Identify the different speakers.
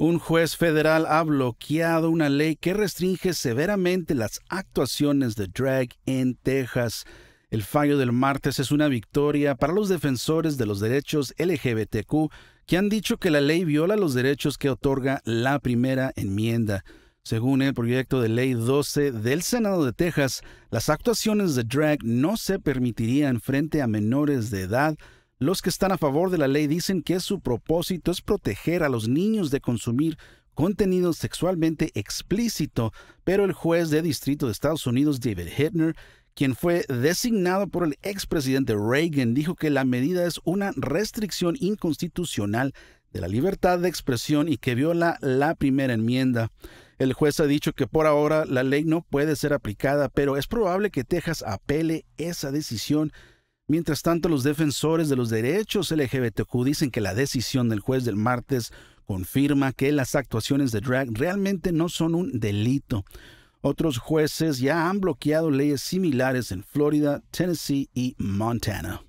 Speaker 1: Un juez federal ha bloqueado una ley que restringe severamente las actuaciones de drag en Texas. El fallo del martes es una victoria para los defensores de los derechos LGBTQ que han dicho que la ley viola los derechos que otorga la primera enmienda. Según el proyecto de ley 12 del Senado de Texas, las actuaciones de drag no se permitirían frente a menores de edad los que están a favor de la ley dicen que su propósito es proteger a los niños de consumir contenido sexualmente explícito, pero el juez de distrito de Estados Unidos, David Hittner, quien fue designado por el expresidente Reagan, dijo que la medida es una restricción inconstitucional de la libertad de expresión y que viola la primera enmienda. El juez ha dicho que por ahora la ley no puede ser aplicada, pero es probable que Texas apele esa decisión Mientras tanto, los defensores de los derechos LGBTQ dicen que la decisión del juez del martes confirma que las actuaciones de drag realmente no son un delito. Otros jueces ya han bloqueado leyes similares en Florida, Tennessee y Montana.